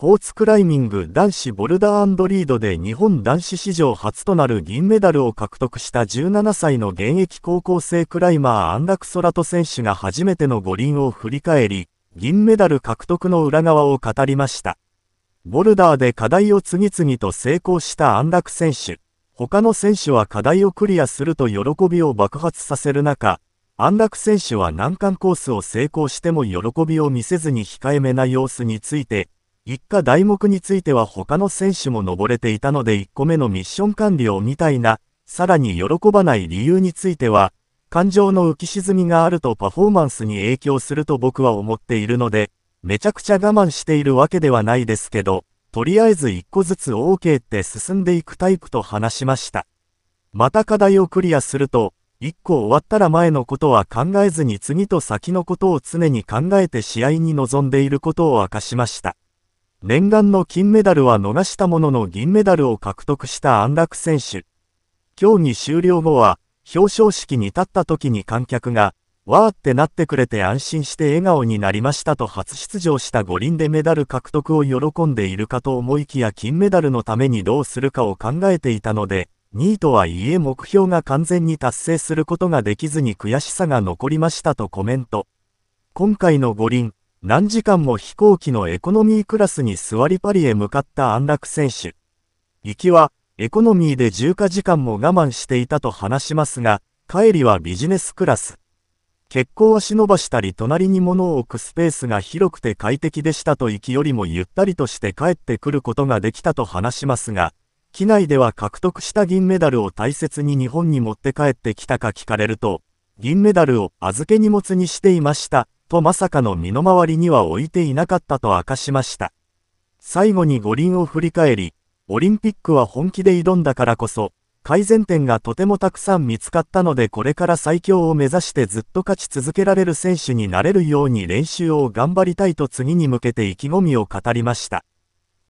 スポーツクライミング男子ボルダーリードで日本男子史上初となる銀メダルを獲得した17歳の現役高校生クライマー安楽空人選手が初めての五輪を振り返り、銀メダル獲得の裏側を語りました。ボルダーで課題を次々と成功した安楽選手。他の選手は課題をクリアすると喜びを爆発させる中、安楽選手は難関コースを成功しても喜びを見せずに控えめな様子について、一家題目については他の選手も登れていたので1個目のミッション管理をみたいな、さらに喜ばない理由については、感情の浮き沈みがあるとパフォーマンスに影響すると僕は思っているので、めちゃくちゃ我慢しているわけではないですけど、とりあえず1個ずつ OK って進んでいくタイプと話しました。また課題をクリアすると、1個終わったら前のことは考えずに次と先のことを常に考えて試合に臨んでいることを明かしました。念願の金メダルは逃したものの銀メダルを獲得した安楽選手。競技終了後は、表彰式に立った時に観客が、わーってなってくれて安心して笑顔になりましたと初出場した五輪でメダル獲得を喜んでいるかと思いきや金メダルのためにどうするかを考えていたので、2位とはいえ目標が完全に達成することができずに悔しさが残りましたとコメント。今回の五輪、何時間も飛行機のエコノミークラスに座りパリへ向かった安楽選手。行きは、エコノミーで10か時間も我慢していたと話しますが、帰りはビジネスクラス。血行足忍ばしたり隣に物を置くスペースが広くて快適でしたと行きよりもゆったりとして帰ってくることができたと話しますが、機内では獲得した銀メダルを大切に日本に持って帰ってきたか聞かれると、銀メダルを預け荷物にしていましたとまさかの身の回りには置いていなかったと明かしました。最後に五輪を振り返り、オリンピックは本気で挑んだからこそ、改善点がとてもたくさん見つかったのでこれから最強を目指してずっと勝ち続けられる選手になれるように練習を頑張りたいと次に向けて意気込みを語りました。